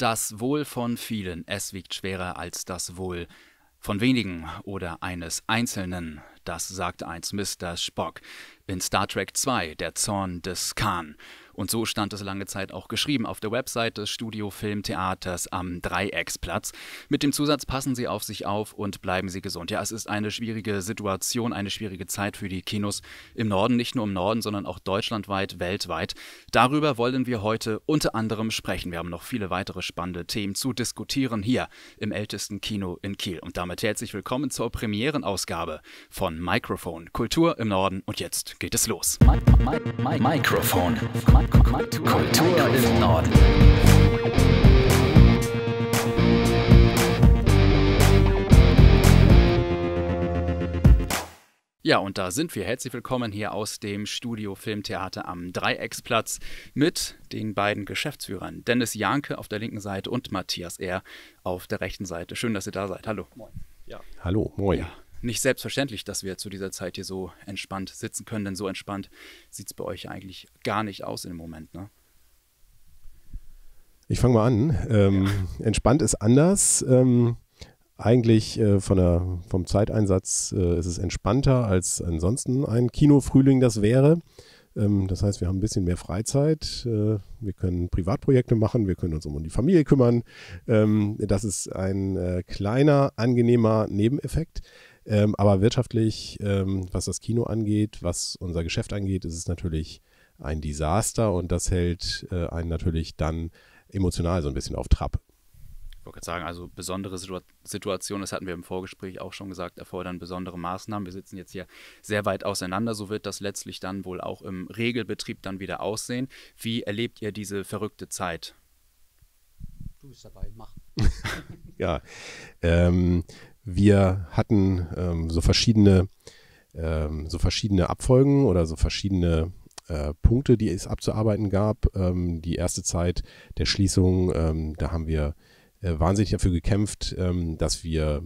Das Wohl von vielen, es wiegt schwerer als das Wohl von wenigen oder eines Einzelnen, das sagt einst Mr. Spock in Star Trek II, der Zorn des Khan. Und so stand es lange Zeit auch geschrieben auf der Website des Studio Filmtheaters am Dreiecksplatz. Mit dem Zusatz passen Sie auf sich auf und bleiben Sie gesund. Ja, es ist eine schwierige Situation, eine schwierige Zeit für die Kinos im Norden, nicht nur im Norden, sondern auch deutschlandweit, weltweit. Darüber wollen wir heute unter anderem sprechen. Wir haben noch viele weitere spannende Themen zu diskutieren hier im ältesten Kino in Kiel. Und damit herzlich willkommen zur Premierenausgabe von Microphone Kultur im Norden. Und jetzt geht es los. Mi Mi Mi Microphone. Kultur im Norden. Ja, und da sind wir. Herzlich willkommen hier aus dem Studio Filmtheater am Dreiecksplatz mit den beiden Geschäftsführern, Dennis Janke auf der linken Seite und Matthias R. auf der rechten Seite. Schön, dass ihr da seid. Hallo. Moin. Ja. Hallo, moin. Ja nicht selbstverständlich, dass wir zu dieser Zeit hier so entspannt sitzen können, denn so entspannt sieht es bei euch eigentlich gar nicht aus im Moment, ne? Ich fange mal an. Ähm, ja. Entspannt ist anders. Ähm, eigentlich äh, von der, vom Zeiteinsatz äh, ist es entspannter als ansonsten ein Kinofrühling das wäre. Ähm, das heißt, wir haben ein bisschen mehr Freizeit. Äh, wir können Privatprojekte machen. Wir können uns um die Familie kümmern. Ähm, das ist ein äh, kleiner, angenehmer Nebeneffekt. Ähm, aber wirtschaftlich, ähm, was das Kino angeht, was unser Geschäft angeht, ist es natürlich ein Desaster und das hält äh, einen natürlich dann emotional so ein bisschen auf Trab. Ich wollte gerade sagen, also besondere Situa Situationen, das hatten wir im Vorgespräch auch schon gesagt, erfordern besondere Maßnahmen. Wir sitzen jetzt hier sehr weit auseinander. So wird das letztlich dann wohl auch im Regelbetrieb dann wieder aussehen. Wie erlebt ihr diese verrückte Zeit? Du bist dabei, mach. ja, ähm, wir hatten ähm, so verschiedene ähm, so verschiedene Abfolgen oder so verschiedene äh, Punkte, die es abzuarbeiten gab. Ähm, die erste Zeit der Schließung, ähm, da haben wir äh, wahnsinnig dafür gekämpft, ähm, dass wir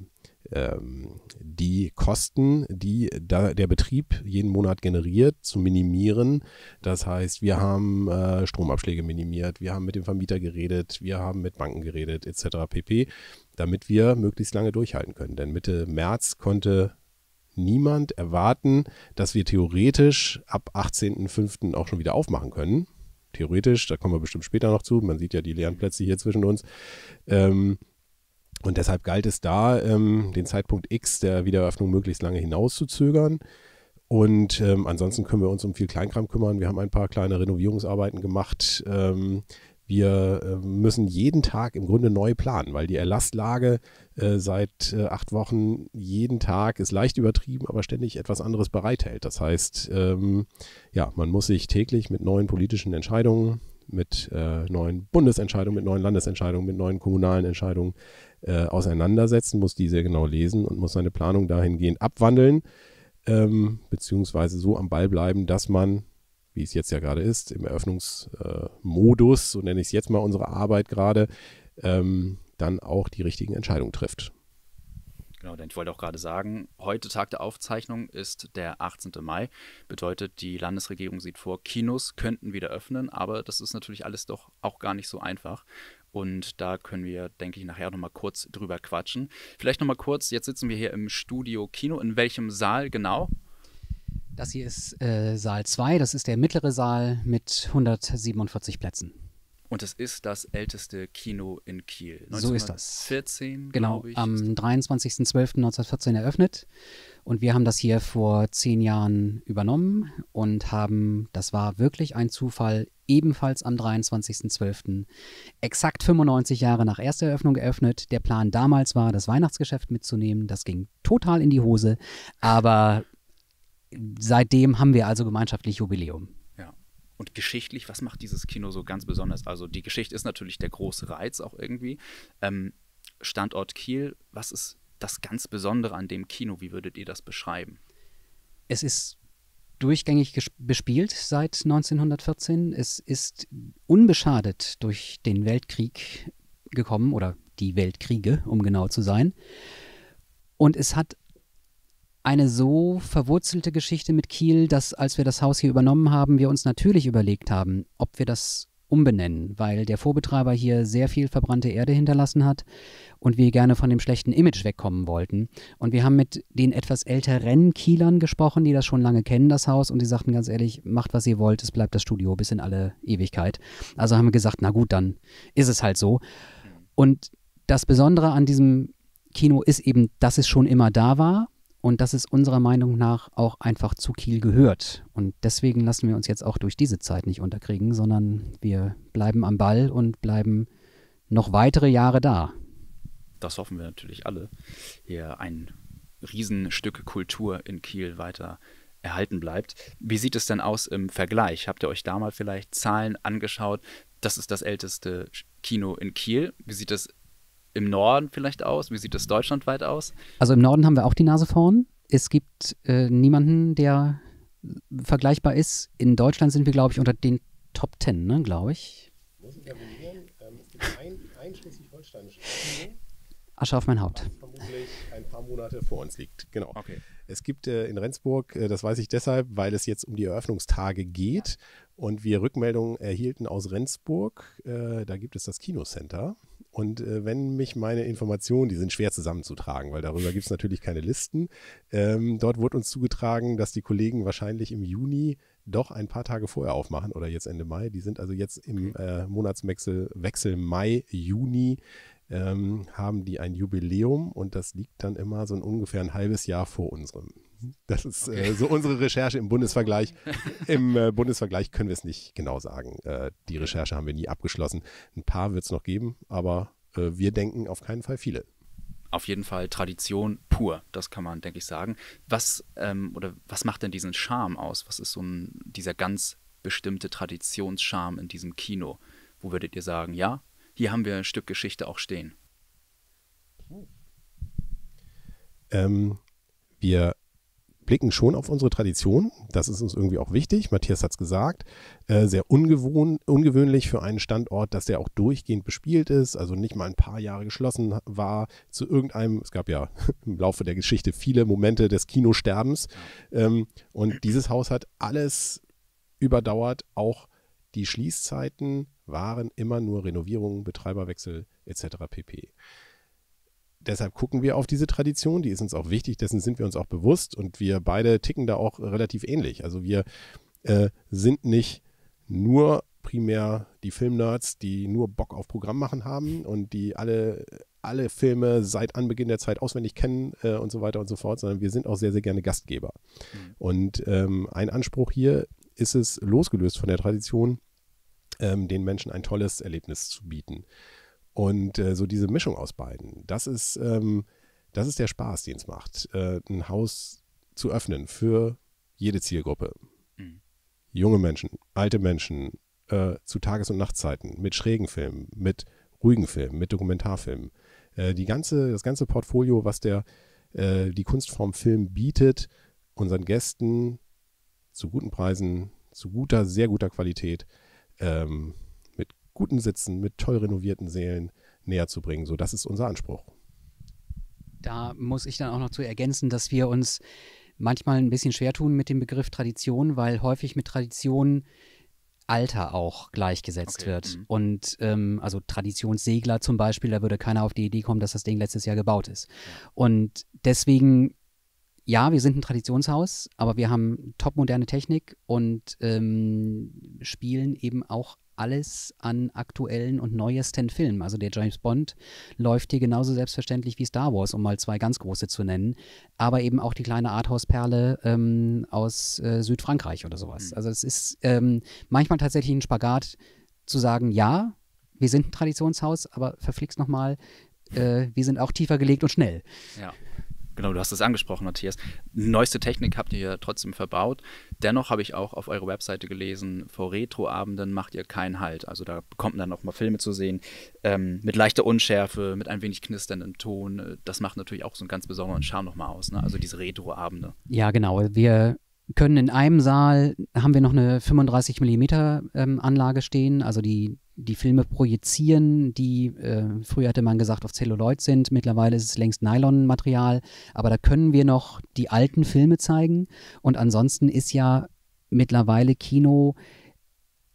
ähm, die Kosten, die der Betrieb jeden Monat generiert, zu minimieren. Das heißt, wir haben äh, Stromabschläge minimiert, wir haben mit dem Vermieter geredet, wir haben mit Banken geredet, etc. pp, damit wir möglichst lange durchhalten können. Denn Mitte März konnte niemand erwarten, dass wir theoretisch ab 18.05. auch schon wieder aufmachen können. Theoretisch, da kommen wir bestimmt später noch zu. Man sieht ja die leeren Plätze hier zwischen uns. Ähm, und deshalb galt es da, ähm, den Zeitpunkt X der Wiedereröffnung möglichst lange hinauszuzögern. Und ähm, ansonsten können wir uns um viel Kleinkram kümmern. Wir haben ein paar kleine Renovierungsarbeiten gemacht. Ähm, wir äh, müssen jeden Tag im Grunde neu planen, weil die Erlasslage äh, seit äh, acht Wochen jeden Tag ist leicht übertrieben, aber ständig etwas anderes bereithält. Das heißt, ähm, ja, man muss sich täglich mit neuen politischen Entscheidungen, mit äh, neuen Bundesentscheidungen, mit neuen Landesentscheidungen, mit neuen kommunalen Entscheidungen äh, auseinandersetzen, muss die sehr genau lesen und muss seine Planung dahingehend abwandeln, ähm, beziehungsweise so am Ball bleiben, dass man, wie es jetzt ja gerade ist, im Eröffnungsmodus, äh, so nenne ich es jetzt mal unsere Arbeit gerade, ähm, dann auch die richtigen Entscheidungen trifft. Genau, denn ich wollte auch gerade sagen, heute Tag der Aufzeichnung ist der 18. Mai. Bedeutet, die Landesregierung sieht vor, Kinos könnten wieder öffnen, aber das ist natürlich alles doch auch gar nicht so einfach. Und da können wir, denke ich, nachher nochmal kurz drüber quatschen. Vielleicht nochmal kurz, jetzt sitzen wir hier im Studio Kino. In welchem Saal genau? Das hier ist äh, Saal 2, das ist der mittlere Saal mit 147 Plätzen. Und es ist das älteste Kino in Kiel. so ist das. 14, genau, ich. am 23.12.1914 eröffnet. Und wir haben das hier vor zehn Jahren übernommen und haben, das war wirklich ein Zufall, ebenfalls am 23.12. exakt 95 Jahre nach erster Eröffnung geöffnet. Der Plan damals war, das Weihnachtsgeschäft mitzunehmen. Das ging total in die Hose. Aber seitdem haben wir also gemeinschaftlich Jubiläum. Und geschichtlich, was macht dieses Kino so ganz besonders? Also die Geschichte ist natürlich der große Reiz auch irgendwie. Ähm, Standort Kiel, was ist das ganz Besondere an dem Kino? Wie würdet ihr das beschreiben? Es ist durchgängig bespielt seit 1914. Es ist unbeschadet durch den Weltkrieg gekommen oder die Weltkriege, um genau zu sein. Und es hat eine so verwurzelte Geschichte mit Kiel, dass als wir das Haus hier übernommen haben, wir uns natürlich überlegt haben, ob wir das umbenennen, weil der Vorbetreiber hier sehr viel verbrannte Erde hinterlassen hat und wir gerne von dem schlechten Image wegkommen wollten. Und wir haben mit den etwas älteren Kielern gesprochen, die das schon lange kennen, das Haus, und sie sagten ganz ehrlich, macht was ihr wollt, es bleibt das Studio bis in alle Ewigkeit. Also haben wir gesagt, na gut, dann ist es halt so. Und das Besondere an diesem Kino ist eben, dass es schon immer da war und dass es unserer Meinung nach auch einfach zu Kiel gehört. Und deswegen lassen wir uns jetzt auch durch diese Zeit nicht unterkriegen, sondern wir bleiben am Ball und bleiben noch weitere Jahre da. Das hoffen wir natürlich alle, hier ein Riesenstück Kultur in Kiel weiter erhalten bleibt. Wie sieht es denn aus im Vergleich? Habt ihr euch da mal vielleicht Zahlen angeschaut? Das ist das älteste Kino in Kiel. Wie sieht es im Norden vielleicht aus? Wie sieht es deutschlandweit aus? Also im Norden haben wir auch die Nase vorn. Es gibt äh, niemanden, der vergleichbar ist. In Deutschland sind wir, glaube ich, unter den Top Ten, ne, glaube ich. Muss ich abonnieren. Ähm, es gibt ein, ein schleswig-holsteinisches Asche auf mein Haupt. vermutlich ein paar Monate vor uns liegt. Genau. Okay. Es gibt äh, in Rendsburg, äh, das weiß ich deshalb, weil es jetzt um die Eröffnungstage geht und wir Rückmeldungen erhielten aus Rendsburg. Äh, da gibt es das Kinocenter. Und äh, wenn mich meine Informationen, die sind schwer zusammenzutragen, weil darüber gibt es natürlich keine Listen. Ähm, dort wurde uns zugetragen, dass die Kollegen wahrscheinlich im Juni doch ein paar Tage vorher aufmachen oder jetzt Ende Mai. Die sind also jetzt im äh, Monatswechsel Wechsel Mai, Juni ähm, haben die ein Jubiläum und das liegt dann immer so ein ungefähr ein halbes Jahr vor unserem. Das ist äh, okay. äh, so unsere Recherche im Bundesvergleich. Im äh, Bundesvergleich können wir es nicht genau sagen. Äh, die Recherche haben wir nie abgeschlossen. Ein paar wird es noch geben, aber äh, wir denken auf keinen Fall viele. Auf jeden Fall Tradition pur, das kann man, denke ich, sagen. Was ähm, oder was macht denn diesen Charme aus? Was ist so ein, dieser ganz bestimmte Traditionscharme in diesem Kino? Wo würdet ihr sagen, ja, hier haben wir ein Stück Geschichte auch stehen? Ähm, wir blicken schon auf unsere Tradition. Das ist uns irgendwie auch wichtig. Matthias hat es gesagt. Äh, sehr ungewohn, ungewöhnlich für einen Standort, dass der auch durchgehend bespielt ist, also nicht mal ein paar Jahre geschlossen war zu irgendeinem. Es gab ja im Laufe der Geschichte viele Momente des Kinosterbens. Ähm, und dieses Haus hat alles überdauert. Auch die Schließzeiten waren immer nur Renovierungen, Betreiberwechsel etc. pp deshalb gucken wir auf diese Tradition, die ist uns auch wichtig, dessen sind wir uns auch bewusst und wir beide ticken da auch relativ ähnlich. Also wir äh, sind nicht nur primär die Filmnerds, die nur Bock auf Programm machen haben und die alle alle Filme seit Anbeginn der Zeit auswendig kennen äh, und so weiter und so fort, sondern wir sind auch sehr, sehr gerne Gastgeber. Mhm. Und ähm, ein Anspruch hier ist es, losgelöst von der Tradition, ähm, den Menschen ein tolles Erlebnis zu bieten. Und äh, so diese Mischung aus beiden, das ist, ähm, das ist der Spaß, den es macht, äh, ein Haus zu öffnen für jede Zielgruppe. Mhm. Junge Menschen, alte Menschen, äh, zu Tages- und Nachtzeiten, mit schrägen Filmen, mit ruhigen Filmen, mit Dokumentarfilmen. Äh, die ganze, das ganze Portfolio, was der, äh, die Kunstform Film bietet, unseren Gästen zu guten Preisen, zu guter, sehr guter Qualität, ähm, guten Sitzen, mit toll renovierten Seelen näher zu bringen. So, das ist unser Anspruch. Da muss ich dann auch noch zu ergänzen, dass wir uns manchmal ein bisschen schwer tun mit dem Begriff Tradition, weil häufig mit Tradition Alter auch gleichgesetzt okay. wird. Mhm. Und ähm, also Traditionssegler zum Beispiel, da würde keiner auf die Idee kommen, dass das Ding letztes Jahr gebaut ist. Und deswegen ja, wir sind ein Traditionshaus, aber wir haben topmoderne Technik und ähm, spielen eben auch alles an aktuellen und neuesten Filmen. Also der James Bond läuft hier genauso selbstverständlich wie Star Wars, um mal zwei ganz große zu nennen. Aber eben auch die kleine Arthouse-Perle ähm, aus äh, Südfrankreich oder sowas. Mhm. Also es ist ähm, manchmal tatsächlich ein Spagat zu sagen, ja, wir sind ein Traditionshaus, aber verflixt nochmal, äh, wir sind auch tiefer gelegt und schnell. Ja. Genau, du hast es angesprochen, Matthias. Neueste Technik habt ihr ja trotzdem verbaut. Dennoch habe ich auch auf eurer Webseite gelesen, vor Retroabenden macht ihr keinen Halt. Also da bekommt man dann auch mal Filme zu sehen ähm, mit leichter Unschärfe, mit ein wenig knisterndem Ton. Das macht natürlich auch so einen ganz besonderen Charme nochmal aus. Ne? Also diese Retroabende. Ja, genau. Wir können in einem Saal, haben wir noch eine 35 mm ähm, Anlage stehen, also die die Filme projizieren, die äh, früher hatte man gesagt auf Zelluloid sind, mittlerweile ist es längst Nylon-Material. aber da können wir noch die alten Filme zeigen und ansonsten ist ja mittlerweile Kino,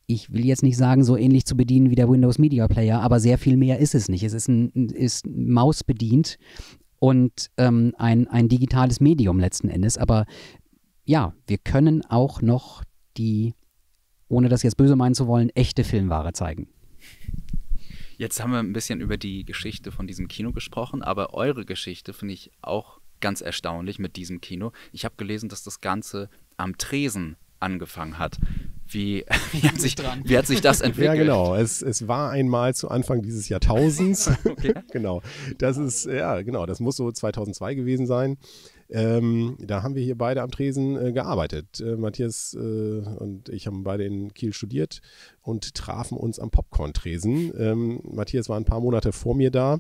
ich will jetzt nicht sagen, so ähnlich zu bedienen wie der Windows Media Player, aber sehr viel mehr ist es nicht. Es ist, ein, ist mausbedient und ähm, ein, ein digitales Medium letzten Endes, aber ja, wir können auch noch die ohne das jetzt böse meinen zu wollen, echte Filmware zeigen. Jetzt haben wir ein bisschen über die Geschichte von diesem Kino gesprochen, aber eure Geschichte finde ich auch ganz erstaunlich mit diesem Kino. Ich habe gelesen, dass das Ganze am Tresen angefangen hat. Wie, wie, hat sich, wie, hat sich, das entwickelt? Ja, genau. Es, es war einmal zu Anfang dieses Jahrtausends. genau. Das ist, ja, genau. Das muss so 2002 gewesen sein. Ähm, da haben wir hier beide am Tresen äh, gearbeitet. Äh, Matthias äh, und ich haben beide in Kiel studiert und trafen uns am Popcorn-Tresen. Ähm, Matthias war ein paar Monate vor mir da.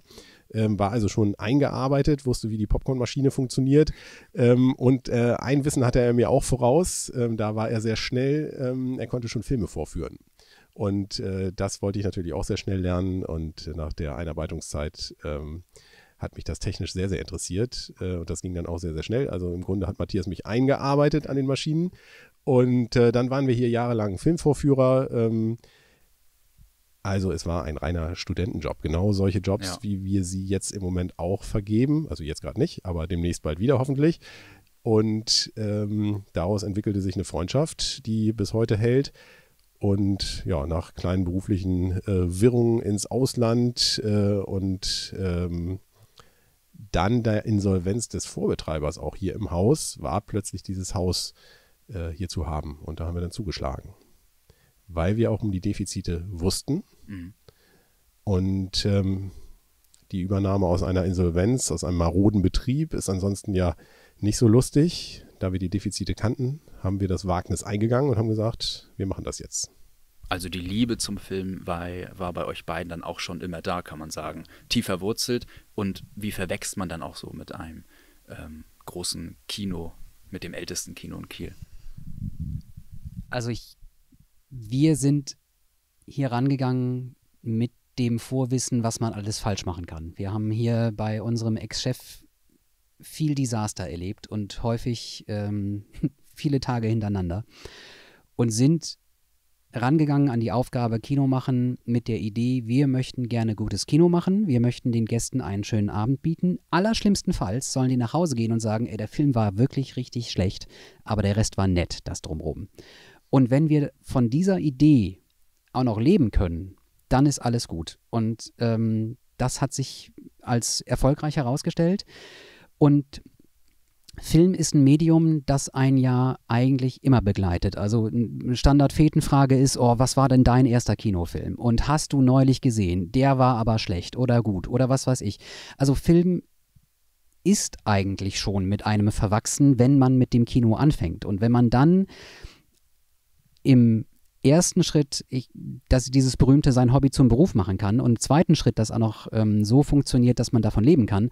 Ähm, war also schon eingearbeitet, wusste, wie die Popcornmaschine funktioniert. Ähm, und äh, ein Wissen hatte er mir auch voraus. Ähm, da war er sehr schnell. Ähm, er konnte schon Filme vorführen. Und äh, das wollte ich natürlich auch sehr schnell lernen. Und nach der Einarbeitungszeit ähm, hat mich das technisch sehr, sehr interessiert. Äh, und das ging dann auch sehr, sehr schnell. Also im Grunde hat Matthias mich eingearbeitet an den Maschinen. Und äh, dann waren wir hier jahrelang Filmvorführer. Ähm, also es war ein reiner Studentenjob. Genau solche Jobs, ja. wie wir sie jetzt im Moment auch vergeben. Also jetzt gerade nicht, aber demnächst bald wieder hoffentlich. Und ähm, daraus entwickelte sich eine Freundschaft, die bis heute hält. Und ja, nach kleinen beruflichen äh, Wirrungen ins Ausland äh, und ähm, dann der Insolvenz des Vorbetreibers auch hier im Haus war plötzlich dieses Haus äh, hier zu haben. Und da haben wir dann zugeschlagen, weil wir auch um die Defizite wussten. Mhm. Und ähm, die Übernahme aus einer Insolvenz, aus einem maroden Betrieb ist ansonsten ja nicht so lustig. Da wir die Defizite kannten, haben wir das Wagnis eingegangen und haben gesagt, wir machen das jetzt. Also die Liebe zum Film war, war bei euch beiden dann auch schon immer da, kann man sagen. Tief verwurzelt und wie verwächst man dann auch so mit einem ähm, großen Kino, mit dem ältesten Kino in Kiel? Also ich, wir sind hier rangegangen mit dem Vorwissen, was man alles falsch machen kann. Wir haben hier bei unserem Ex-Chef viel Desaster erlebt und häufig ähm, viele Tage hintereinander und sind rangegangen an die Aufgabe Kino machen mit der Idee, wir möchten gerne gutes Kino machen, wir möchten den Gästen einen schönen Abend bieten. Allerschlimmstenfalls sollen die nach Hause gehen und sagen, ey, der Film war wirklich richtig schlecht, aber der Rest war nett, das drumherum. Und wenn wir von dieser Idee auch noch leben können, dann ist alles gut. Und ähm, das hat sich als erfolgreich herausgestellt. Und Film ist ein Medium, das ein Jahr eigentlich immer begleitet. Also eine Standard-Fetenfrage ist, oh, was war denn dein erster Kinofilm? Und hast du neulich gesehen? Der war aber schlecht oder gut oder was weiß ich. Also Film ist eigentlich schon mit einem verwachsen, wenn man mit dem Kino anfängt. Und wenn man dann im ersten Schritt, ich, dass dieses berühmte sein Hobby zum Beruf machen kann und im zweiten Schritt, dass auch noch ähm, so funktioniert, dass man davon leben kann,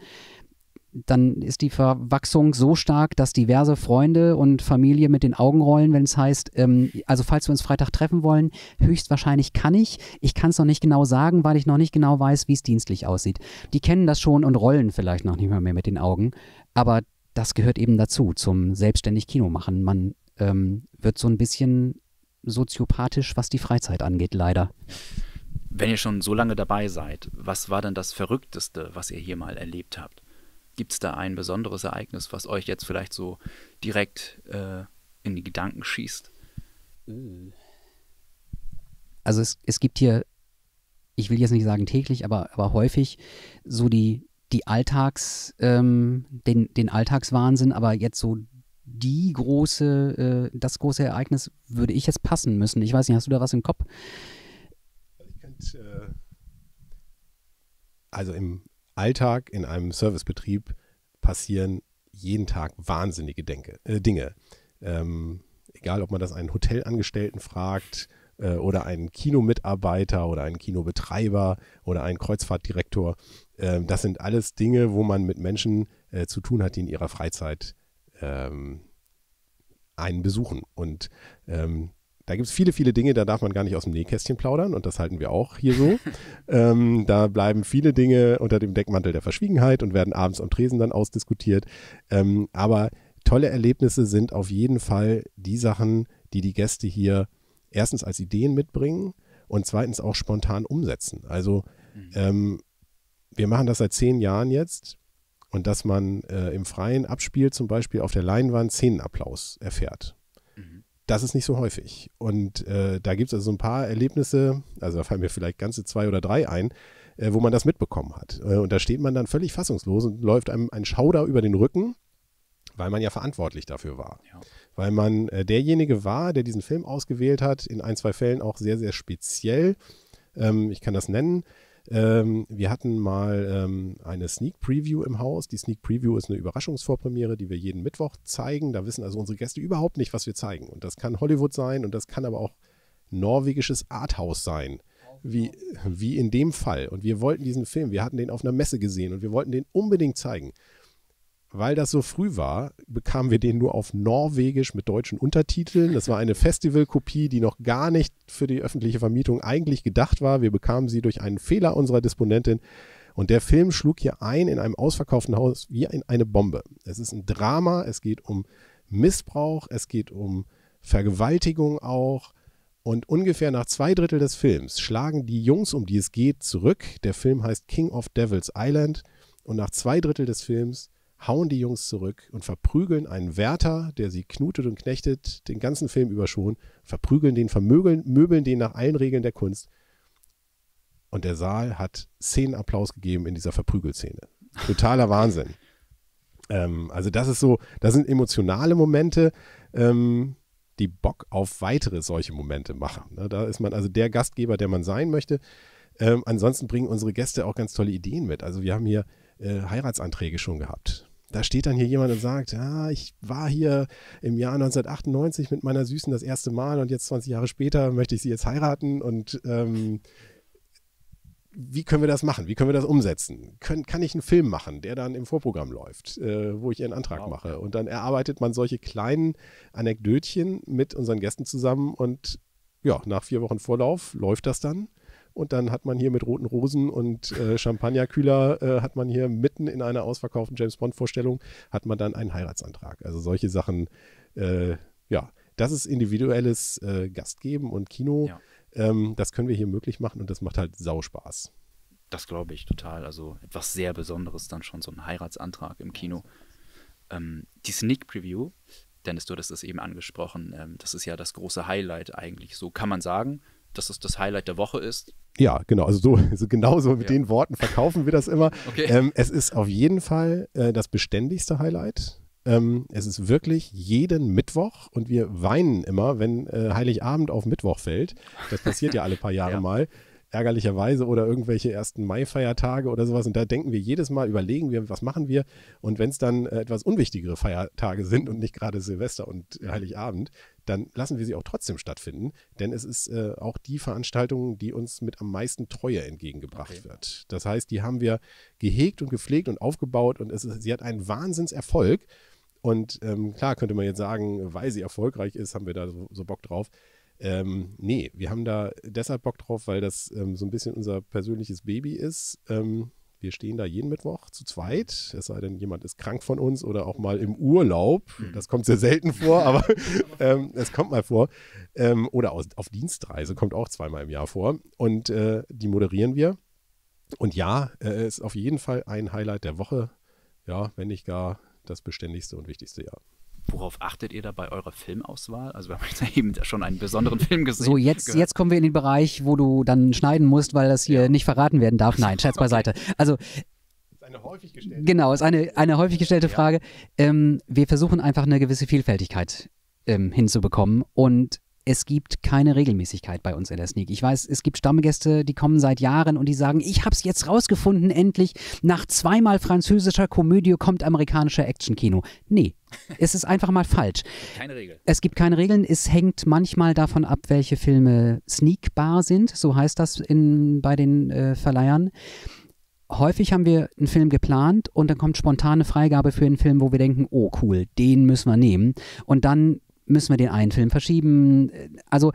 dann ist die Verwachsung so stark, dass diverse Freunde und Familie mit den Augen rollen, wenn es heißt, ähm, also falls wir uns Freitag treffen wollen, höchstwahrscheinlich kann ich. Ich kann es noch nicht genau sagen, weil ich noch nicht genau weiß, wie es dienstlich aussieht. Die kennen das schon und rollen vielleicht noch nicht mal mehr mit den Augen. Aber das gehört eben dazu, zum selbstständig Kino machen. Man ähm, wird so ein bisschen soziopathisch, was die Freizeit angeht, leider. Wenn ihr schon so lange dabei seid, was war denn das Verrückteste, was ihr hier mal erlebt habt? Gibt es da ein besonderes Ereignis, was euch jetzt vielleicht so direkt äh, in die Gedanken schießt? Äh. Also es, es gibt hier, ich will jetzt nicht sagen täglich, aber, aber häufig so die, die Alltags, ähm, den, den Alltagswahnsinn, aber jetzt so die große, äh, das große Ereignis würde ich jetzt passen müssen. Ich weiß nicht, hast du da was im Kopf? Also ich könnte, äh, also im, Alltag in einem Servicebetrieb passieren jeden Tag wahnsinnige Denke, äh, Dinge. Ähm, egal, ob man das einen Hotelangestellten fragt äh, oder einen Kinomitarbeiter oder einen Kinobetreiber oder einen Kreuzfahrtdirektor. Ähm, das sind alles Dinge, wo man mit Menschen äh, zu tun hat, die in ihrer Freizeit ähm, einen besuchen. Und ähm, da gibt es viele, viele Dinge, da darf man gar nicht aus dem Nähkästchen plaudern und das halten wir auch hier so. ähm, da bleiben viele Dinge unter dem Deckmantel der Verschwiegenheit und werden abends am Tresen dann ausdiskutiert. Ähm, aber tolle Erlebnisse sind auf jeden Fall die Sachen, die die Gäste hier erstens als Ideen mitbringen und zweitens auch spontan umsetzen. Also mhm. ähm, wir machen das seit zehn Jahren jetzt und dass man äh, im Freien abspielt, zum Beispiel auf der Leinwand Szenenapplaus erfährt das ist nicht so häufig. Und äh, da gibt es also so ein paar Erlebnisse, also da fallen mir vielleicht ganze zwei oder drei ein, äh, wo man das mitbekommen hat. Äh, und da steht man dann völlig fassungslos und läuft einem ein Schauder über den Rücken, weil man ja verantwortlich dafür war. Ja. Weil man äh, derjenige war, der diesen Film ausgewählt hat, in ein, zwei Fällen auch sehr, sehr speziell. Ähm, ich kann das nennen. Ähm, wir hatten mal ähm, eine Sneak Preview im Haus. Die Sneak Preview ist eine Überraschungsvorpremiere, die wir jeden Mittwoch zeigen. Da wissen also unsere Gäste überhaupt nicht, was wir zeigen. Und das kann Hollywood sein und das kann aber auch norwegisches Arthouse sein. Wie, wie in dem Fall. Und wir wollten diesen Film, wir hatten den auf einer Messe gesehen und wir wollten den unbedingt zeigen. Weil das so früh war, bekamen wir den nur auf Norwegisch mit deutschen Untertiteln. Das war eine Festivalkopie, die noch gar nicht für die öffentliche Vermietung eigentlich gedacht war. Wir bekamen sie durch einen Fehler unserer Disponentin. Und der Film schlug hier ein in einem ausverkauften Haus wie ein, eine Bombe. Es ist ein Drama, es geht um Missbrauch, es geht um Vergewaltigung auch. Und ungefähr nach zwei Drittel des Films schlagen die Jungs, um die es geht, zurück. Der Film heißt King of Devil's Island. Und nach zwei Drittel des Films hauen die Jungs zurück und verprügeln einen Wärter, der sie knutet und knechtet, den ganzen Film über schon, verprügeln den, vermögeln, möbeln den nach allen Regeln der Kunst. Und der Saal hat Szenenapplaus gegeben in dieser Verprügelszene. Totaler Wahnsinn. Ähm, also das ist so, das sind emotionale Momente, ähm, die Bock auf weitere solche Momente machen. Ne? Da ist man also der Gastgeber, der man sein möchte. Ähm, ansonsten bringen unsere Gäste auch ganz tolle Ideen mit. Also wir haben hier äh, Heiratsanträge schon gehabt. Da steht dann hier jemand und sagt, ja, ich war hier im Jahr 1998 mit meiner Süßen das erste Mal und jetzt 20 Jahre später möchte ich sie jetzt heiraten und ähm, wie können wir das machen? Wie können wir das umsetzen? Können, kann ich einen Film machen, der dann im Vorprogramm läuft, äh, wo ich ihren Antrag wow. mache? Und dann erarbeitet man solche kleinen Anekdötchen mit unseren Gästen zusammen und ja, nach vier Wochen Vorlauf läuft das dann. Und dann hat man hier mit roten Rosen und äh, Champagnerkühler, äh, hat man hier mitten in einer ausverkauften James Bond-Vorstellung, hat man dann einen Heiratsantrag. Also solche Sachen, äh, ja, das ist individuelles äh, Gastgeben und Kino. Ja. Ähm, das können wir hier möglich machen und das macht halt sau Spaß. Das glaube ich total. Also etwas sehr Besonderes dann schon, so ein Heiratsantrag im Kino. Ähm, die Sneak Preview, Dennis, du hattest es eben angesprochen, ähm, das ist ja das große Highlight eigentlich. So kann man sagen, dass es das Highlight der Woche ist. Ja, genau. Also so, also genauso mit ja. den Worten verkaufen wir das immer. Okay. Ähm, es ist auf jeden Fall äh, das beständigste Highlight. Ähm, es ist wirklich jeden Mittwoch und wir weinen immer, wenn äh, Heiligabend auf Mittwoch fällt. Das passiert ja alle paar Jahre ja. mal ärgerlicherweise oder irgendwelche ersten Mai-Feiertage oder sowas. Und da denken wir jedes Mal, überlegen wir, was machen wir. Und wenn es dann äh, etwas unwichtigere Feiertage sind und nicht gerade Silvester und Heiligabend, dann lassen wir sie auch trotzdem stattfinden, denn es ist äh, auch die Veranstaltung, die uns mit am meisten Treue entgegengebracht okay. wird. Das heißt, die haben wir gehegt und gepflegt und aufgebaut und es ist, sie hat einen Wahnsinnserfolg. Und ähm, klar könnte man jetzt sagen, weil sie erfolgreich ist, haben wir da so, so Bock drauf. Ähm, nee, wir haben da deshalb Bock drauf, weil das ähm, so ein bisschen unser persönliches Baby ist. Ähm, wir stehen da jeden Mittwoch zu zweit, es sei denn, jemand ist krank von uns oder auch mal im Urlaub. Mhm. Das kommt sehr selten vor, aber ähm, es kommt mal vor. Ähm, oder aus, auf Dienstreise kommt auch zweimal im Jahr vor. Und äh, die moderieren wir. Und ja, äh, es äh, ist auf jeden Fall ein Highlight der Woche. Ja, wenn nicht gar das beständigste und wichtigste Jahr. Worauf achtet ihr da bei eurer Filmauswahl? Also wir haben jetzt eben schon einen besonderen Film gesehen. So, jetzt, jetzt kommen wir in den Bereich, wo du dann schneiden musst, weil das hier ja. nicht verraten werden darf. Nein, Scherz beiseite. Also ist eine häufig gestellte Genau, ist eine, eine häufig gestellte ja. Frage. Ähm, wir versuchen einfach eine gewisse Vielfältigkeit ähm, hinzubekommen. Und es gibt keine Regelmäßigkeit bei uns in der Sneak. Ich weiß, es gibt Stammgäste, die kommen seit Jahren und die sagen, ich habe es jetzt rausgefunden, endlich. Nach zweimal französischer Komödie kommt amerikanischer Actionkino. Nee, es ist einfach mal falsch. Keine Regel. Es gibt keine Regeln. Es hängt manchmal davon ab, welche Filme sneakbar sind. So heißt das in, bei den äh, Verleihern häufig haben wir einen Film geplant und dann kommt spontane Freigabe für einen Film, wo wir denken, oh cool, den müssen wir nehmen. Und dann müssen wir den einen Film verschieben. Also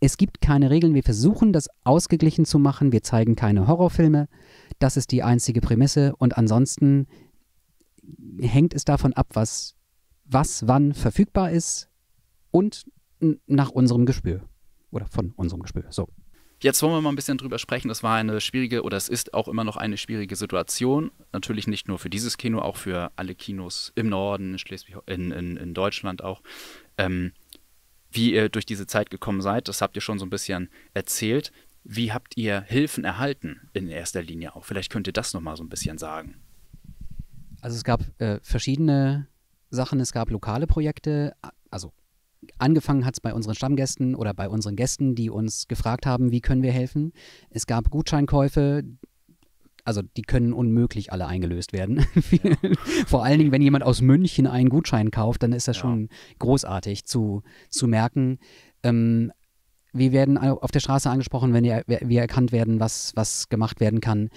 es gibt keine Regeln. Wir versuchen, das ausgeglichen zu machen. Wir zeigen keine Horrorfilme. Das ist die einzige Prämisse. Und ansonsten hängt es davon ab, was, was wann verfügbar ist und nach unserem Gespür. Oder von unserem Gespür. So. Jetzt wollen wir mal ein bisschen drüber sprechen. Es war eine schwierige oder es ist auch immer noch eine schwierige Situation. Natürlich nicht nur für dieses Kino, auch für alle Kinos im Norden, in Schleswig, in, in, in Deutschland auch. Ähm, wie ihr durch diese Zeit gekommen seid, das habt ihr schon so ein bisschen erzählt. Wie habt ihr Hilfen erhalten in erster Linie auch? Vielleicht könnt ihr das nochmal so ein bisschen sagen. Also es gab äh, verschiedene Sachen. Es gab lokale Projekte, also Angefangen hat es bei unseren Stammgästen oder bei unseren Gästen, die uns gefragt haben, wie können wir helfen. Es gab Gutscheinkäufe, also die können unmöglich alle eingelöst werden. Ja. Vor allen Dingen, wenn jemand aus München einen Gutschein kauft, dann ist das ja. schon großartig zu, zu merken. Ähm, wir werden auf der Straße angesprochen, wenn wir erkannt werden, was, was gemacht werden kann.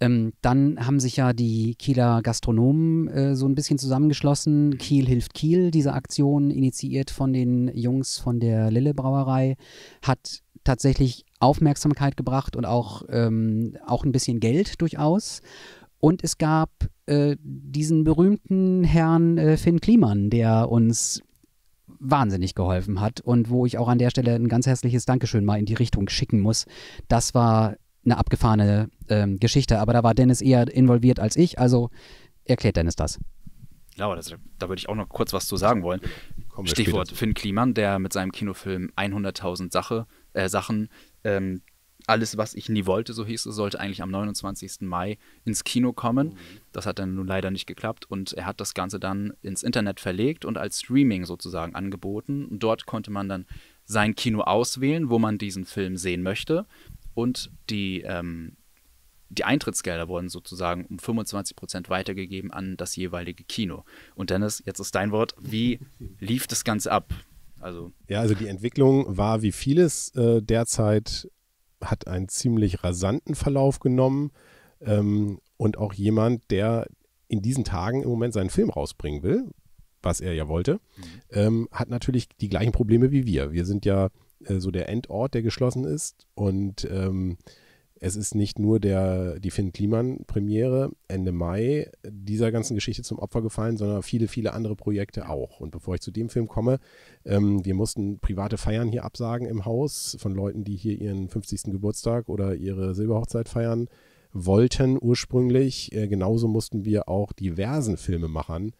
Ähm, dann haben sich ja die Kieler Gastronomen äh, so ein bisschen zusammengeschlossen. Kiel hilft Kiel, diese Aktion, initiiert von den Jungs von der Lille Brauerei, hat tatsächlich Aufmerksamkeit gebracht und auch, ähm, auch ein bisschen Geld durchaus. Und es gab äh, diesen berühmten Herrn äh, Finn Kliman, der uns wahnsinnig geholfen hat und wo ich auch an der Stelle ein ganz herzliches Dankeschön mal in die Richtung schicken muss. Das war eine abgefahrene ähm, Geschichte, aber da war Dennis eher involviert als ich, also erklärt Dennis das. Ja, das, da würde ich auch noch kurz was zu sagen wollen. Stichwort Finn Kliman, der mit seinem Kinofilm 100.000 äh, Sachen ähm, alles, was ich nie wollte, so hieß es, sollte eigentlich am 29. Mai ins Kino kommen. Mhm. Das hat dann nun leider nicht geklappt und er hat das Ganze dann ins Internet verlegt und als Streaming sozusagen angeboten. Und dort konnte man dann sein Kino auswählen, wo man diesen Film sehen möchte. Und die, ähm, die Eintrittsgelder wurden sozusagen um 25 Prozent weitergegeben an das jeweilige Kino. Und Dennis, jetzt ist dein Wort, wie lief das Ganze ab? Also ja, also die Entwicklung war wie vieles äh, derzeit hat einen ziemlich rasanten Verlauf genommen ähm, und auch jemand, der in diesen Tagen im Moment seinen Film rausbringen will, was er ja wollte, mhm. ähm, hat natürlich die gleichen Probleme wie wir. Wir sind ja äh, so der Endort, der geschlossen ist und ähm, es ist nicht nur der, die Finn Kliman-Premiere Ende Mai dieser ganzen Geschichte zum Opfer gefallen, sondern viele, viele andere Projekte auch. Und bevor ich zu dem Film komme, ähm, wir mussten private Feiern hier absagen im Haus von Leuten, die hier ihren 50. Geburtstag oder ihre Silberhochzeit feiern wollten ursprünglich. Äh, genauso mussten wir auch diversen Filmemachern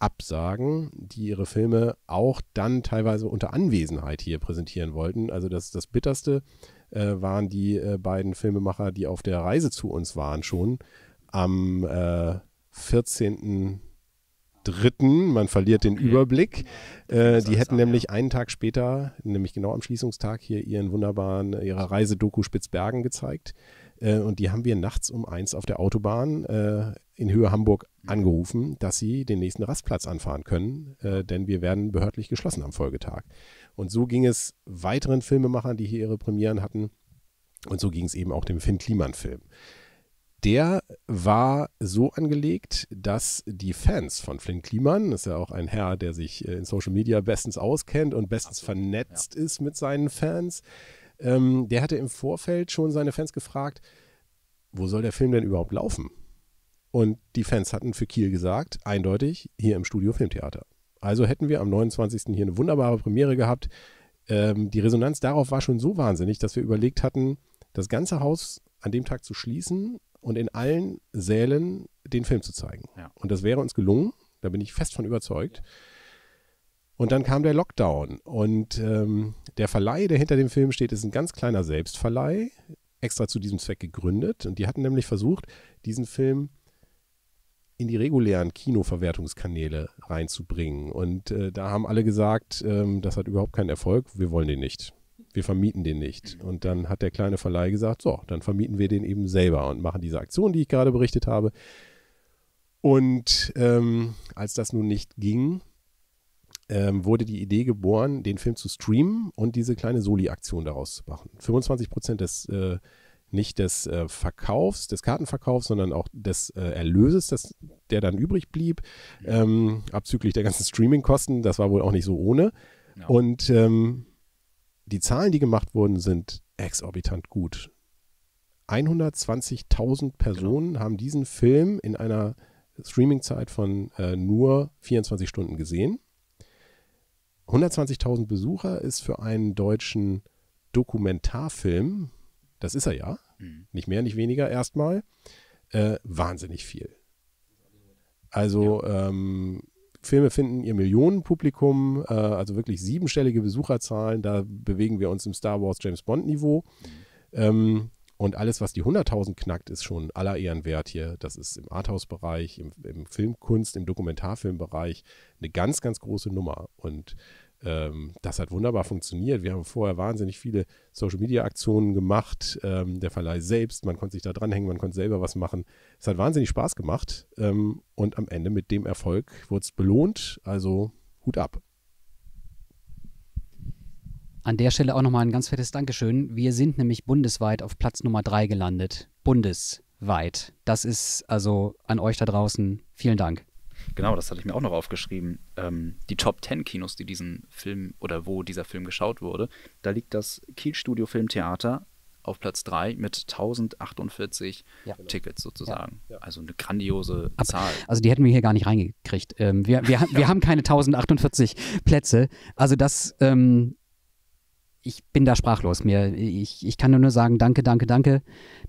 Absagen, die ihre Filme auch dann teilweise unter Anwesenheit hier präsentieren wollten. Also das ist das Bitterste äh, waren die äh, beiden Filmemacher, die auf der Reise zu uns waren, schon am äh, 14. man verliert den okay. Überblick. Äh, die hätten an, nämlich ja. einen Tag später, nämlich genau am Schließungstag, hier ihren wunderbaren, äh, ihre Reisedoku Spitzbergen gezeigt. Äh, und die haben wir nachts um eins auf der Autobahn äh, in Höhe Hamburg angerufen, dass sie den nächsten Rastplatz anfahren können, äh, denn wir werden behördlich geschlossen am Folgetag. Und so ging es weiteren Filmemachern, die hier ihre Premieren hatten. Und so ging es eben auch dem Finn Kliman-Film. Der war so angelegt, dass die Fans von Finn Kliman, das ist ja auch ein Herr, der sich äh, in Social Media bestens auskennt und bestens so, vernetzt ja. ist mit seinen Fans, ähm, der hatte im Vorfeld schon seine Fans gefragt, wo soll der Film denn überhaupt laufen? Und die Fans hatten für Kiel gesagt, eindeutig hier im Studio Filmtheater. Also hätten wir am 29. hier eine wunderbare Premiere gehabt. Ähm, die Resonanz darauf war schon so wahnsinnig, dass wir überlegt hatten, das ganze Haus an dem Tag zu schließen und in allen Sälen den Film zu zeigen. Ja. Und das wäre uns gelungen, da bin ich fest von überzeugt. Und dann kam der Lockdown und ähm, der Verleih, der hinter dem Film steht, ist ein ganz kleiner Selbstverleih, extra zu diesem Zweck gegründet. Und die hatten nämlich versucht, diesen Film in die regulären Kinoverwertungskanäle reinzubringen. Und äh, da haben alle gesagt, ähm, das hat überhaupt keinen Erfolg, wir wollen den nicht. Wir vermieten den nicht. Und dann hat der kleine Verleih gesagt, so, dann vermieten wir den eben selber und machen diese Aktion, die ich gerade berichtet habe. Und ähm, als das nun nicht ging, ähm, wurde die Idee geboren, den Film zu streamen und diese kleine Soli-Aktion daraus zu machen. 25 Prozent des äh, nicht des äh, Verkaufs, des Kartenverkaufs, sondern auch des äh, Erlöses, das, der dann übrig blieb, ähm, abzüglich der ganzen Streamingkosten. Das war wohl auch nicht so ohne. Ja. Und ähm, die Zahlen, die gemacht wurden, sind exorbitant gut. 120.000 Personen genau. haben diesen Film in einer Streamingzeit von äh, nur 24 Stunden gesehen. 120.000 Besucher ist für einen deutschen Dokumentarfilm das ist er ja. Mhm. Nicht mehr, nicht weniger erstmal. Äh, wahnsinnig viel. Also ja. ähm, Filme finden ihr Millionenpublikum, äh, also wirklich siebenstellige Besucherzahlen. Da bewegen wir uns im Star Wars James Bond Niveau. Mhm. Ähm, und alles, was die 100.000 knackt, ist schon aller Ehren wert hier. Das ist im Arthouse-Bereich, im, im, Filmkunst, im Dokumentarfilmbereich eine ganz, ganz große Nummer. Und ähm, das hat wunderbar funktioniert. Wir haben vorher wahnsinnig viele Social-Media-Aktionen gemacht, ähm, der Verleih selbst, man konnte sich da dranhängen, man konnte selber was machen. Es hat wahnsinnig Spaß gemacht ähm, und am Ende mit dem Erfolg wurde es belohnt, also Hut ab. An der Stelle auch nochmal ein ganz fettes Dankeschön. Wir sind nämlich bundesweit auf Platz Nummer drei gelandet. Bundesweit. Das ist also an euch da draußen. Vielen Dank. Genau, das hatte ich mir auch noch aufgeschrieben. Ähm, die Top 10 Kinos, die diesen Film oder wo dieser Film geschaut wurde, da liegt das Kiel Studio Film Theater auf Platz 3 mit 1048 ja. Tickets sozusagen. Ja. Also eine grandiose Ab, Zahl. Also die hätten wir hier gar nicht reingekriegt. Ähm, wir, wir, wir haben keine 1048 Plätze. Also das, ähm, ich bin da sprachlos. Mir, ich, ich kann nur sagen, danke, danke, danke.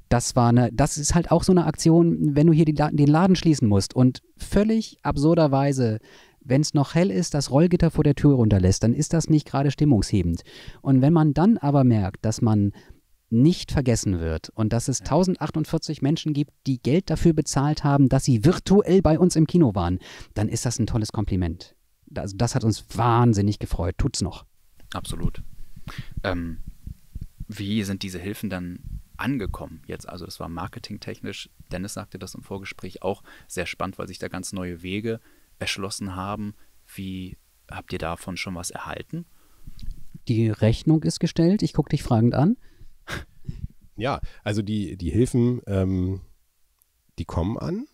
Das war eine, das ist halt auch so eine Aktion, wenn du hier La den Laden schließen musst und völlig absurderweise, wenn es noch hell ist, das Rollgitter vor der Tür runterlässt, dann ist das nicht gerade stimmungshebend. Und wenn man dann aber merkt, dass man nicht vergessen wird und dass es 1048 Menschen gibt, die Geld dafür bezahlt haben, dass sie virtuell bei uns im Kino waren, dann ist das ein tolles Kompliment. Also das hat uns wahnsinnig gefreut. Tut's noch. Absolut. Ähm, wie sind diese Hilfen dann angekommen jetzt? Also das war marketingtechnisch, Dennis sagte das im Vorgespräch auch sehr spannend, weil sich da ganz neue Wege erschlossen haben. Wie habt ihr davon schon was erhalten? Die Rechnung ist gestellt. Ich gucke dich fragend an. Ja, also die, die Hilfen, ähm, die kommen an.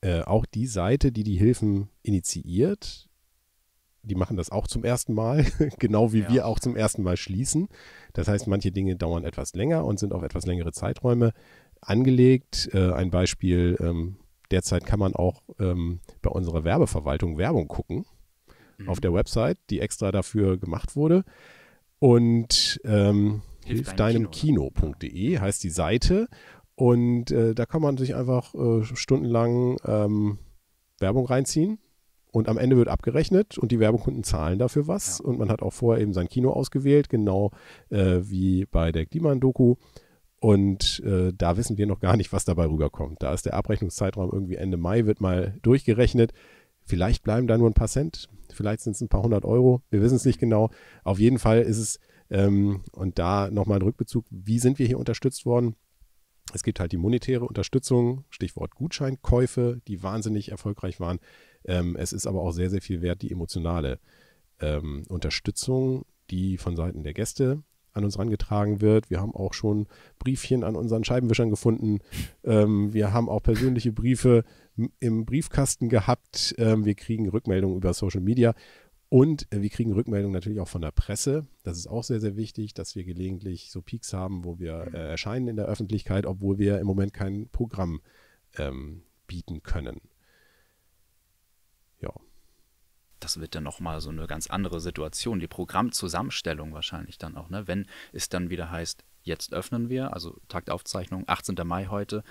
Äh, auch die Seite, die die Hilfen initiiert, die machen das auch zum ersten Mal, genau wie ja. wir auch zum ersten Mal schließen. Das heißt, manche Dinge dauern etwas länger und sind auf etwas längere Zeiträume angelegt. Äh, ein Beispiel, ähm, derzeit kann man auch ähm, bei unserer Werbeverwaltung Werbung gucken mhm. auf der Website, die extra dafür gemacht wurde. Und ähm, hilfdeinemkino.de Kino. heißt die Seite. Und äh, da kann man sich einfach äh, stundenlang ähm, Werbung reinziehen und am Ende wird abgerechnet und die Werbekunden zahlen dafür was. Ja. Und man hat auch vorher eben sein Kino ausgewählt, genau äh, wie bei der Kliman-Doku. Und äh, da wissen wir noch gar nicht, was dabei rüberkommt. Da ist der Abrechnungszeitraum irgendwie Ende Mai, wird mal durchgerechnet. Vielleicht bleiben da nur ein paar Cent, vielleicht sind es ein paar hundert Euro. Wir wissen es nicht genau. Auf jeden Fall ist es, ähm, und da nochmal ein Rückbezug, wie sind wir hier unterstützt worden? Es gibt halt die monetäre Unterstützung, Stichwort Gutscheinkäufe, die wahnsinnig erfolgreich waren. Ähm, es ist aber auch sehr, sehr viel wert, die emotionale ähm, Unterstützung, die von Seiten der Gäste an uns herangetragen wird. Wir haben auch schon Briefchen an unseren Scheibenwischern gefunden. Ähm, wir haben auch persönliche Briefe im Briefkasten gehabt. Ähm, wir kriegen Rückmeldungen über Social Media und wir kriegen Rückmeldungen natürlich auch von der Presse. Das ist auch sehr, sehr wichtig, dass wir gelegentlich so Peaks haben, wo wir äh, erscheinen in der Öffentlichkeit, obwohl wir im Moment kein Programm ähm, bieten können. das wird dann nochmal so eine ganz andere Situation. Die Programmzusammenstellung wahrscheinlich dann auch, ne? wenn es dann wieder heißt, jetzt öffnen wir, also Taktaufzeichnung, 18. Mai heute,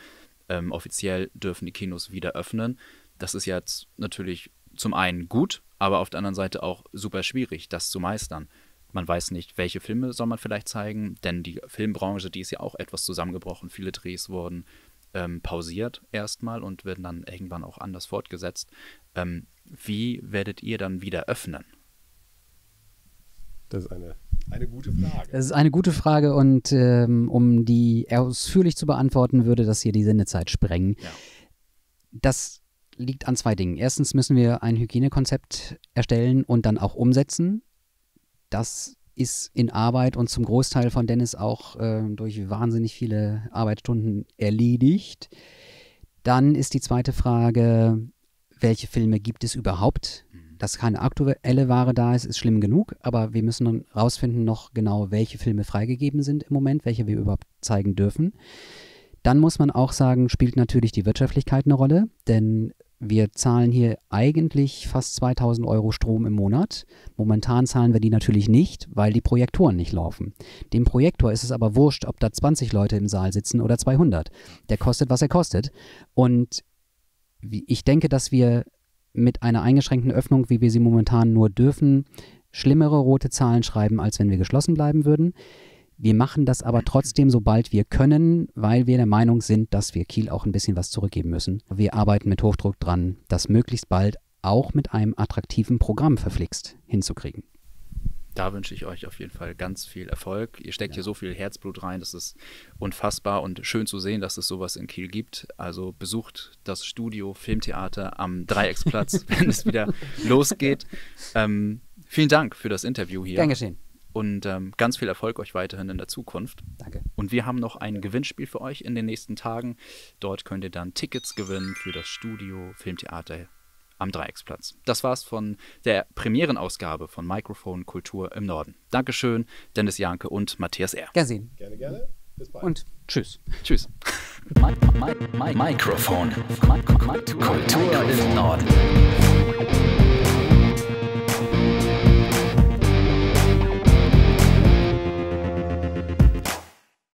ähm, offiziell dürfen die Kinos wieder öffnen. Das ist jetzt natürlich zum einen gut, aber auf der anderen Seite auch super schwierig, das zu meistern. Man weiß nicht, welche Filme soll man vielleicht zeigen, denn die Filmbranche, die ist ja auch etwas zusammengebrochen. Viele Drehs wurden ähm, pausiert erstmal und werden dann irgendwann auch anders fortgesetzt. Ähm, wie werdet ihr dann wieder öffnen? Das ist eine, eine gute Frage. Das ist eine gute Frage und ähm, um die ausführlich zu beantworten, würde das hier die Sendezeit sprengen. Ja. Das liegt an zwei Dingen. Erstens müssen wir ein Hygienekonzept erstellen und dann auch umsetzen. Das ist in Arbeit und zum Großteil von Dennis auch äh, durch wahnsinnig viele Arbeitsstunden erledigt. Dann ist die zweite Frage, welche Filme gibt es überhaupt? Mhm. Dass keine aktuelle Ware da ist, ist schlimm genug, aber wir müssen dann rausfinden noch genau, welche Filme freigegeben sind im Moment, welche wir überhaupt zeigen dürfen. Dann muss man auch sagen, spielt natürlich die Wirtschaftlichkeit eine Rolle, denn wir zahlen hier eigentlich fast 2000 Euro Strom im Monat. Momentan zahlen wir die natürlich nicht, weil die Projektoren nicht laufen. Dem Projektor ist es aber wurscht, ob da 20 Leute im Saal sitzen oder 200. Der kostet, was er kostet. Und ich denke, dass wir mit einer eingeschränkten Öffnung, wie wir sie momentan nur dürfen, schlimmere rote Zahlen schreiben, als wenn wir geschlossen bleiben würden. Wir machen das aber trotzdem, sobald wir können, weil wir der Meinung sind, dass wir Kiel auch ein bisschen was zurückgeben müssen. Wir arbeiten mit Hochdruck dran, das möglichst bald auch mit einem attraktiven Programm verflixt hinzukriegen. Da wünsche ich euch auf jeden Fall ganz viel Erfolg. Ihr steckt ja. hier so viel Herzblut rein, das ist unfassbar und schön zu sehen, dass es sowas in Kiel gibt. Also besucht das Studio Filmtheater am Dreiecksplatz, wenn es wieder losgeht. Ähm, vielen Dank für das Interview hier. Dankeschön. Und ähm, ganz viel Erfolg euch weiterhin in der Zukunft. Danke. Und wir haben noch ein Gewinnspiel für euch in den nächsten Tagen. Dort könnt ihr dann Tickets gewinnen für das Studio Filmtheater am Dreiecksplatz. Das war's von der Premierenausgabe von Mikrofon Kultur im Norden. Dankeschön, Dennis Janke und Matthias R. Gesehen. Gerne, gerne. Bis bald. Und tschüss. Tschüss. Mikrofon. Kultur im Norden.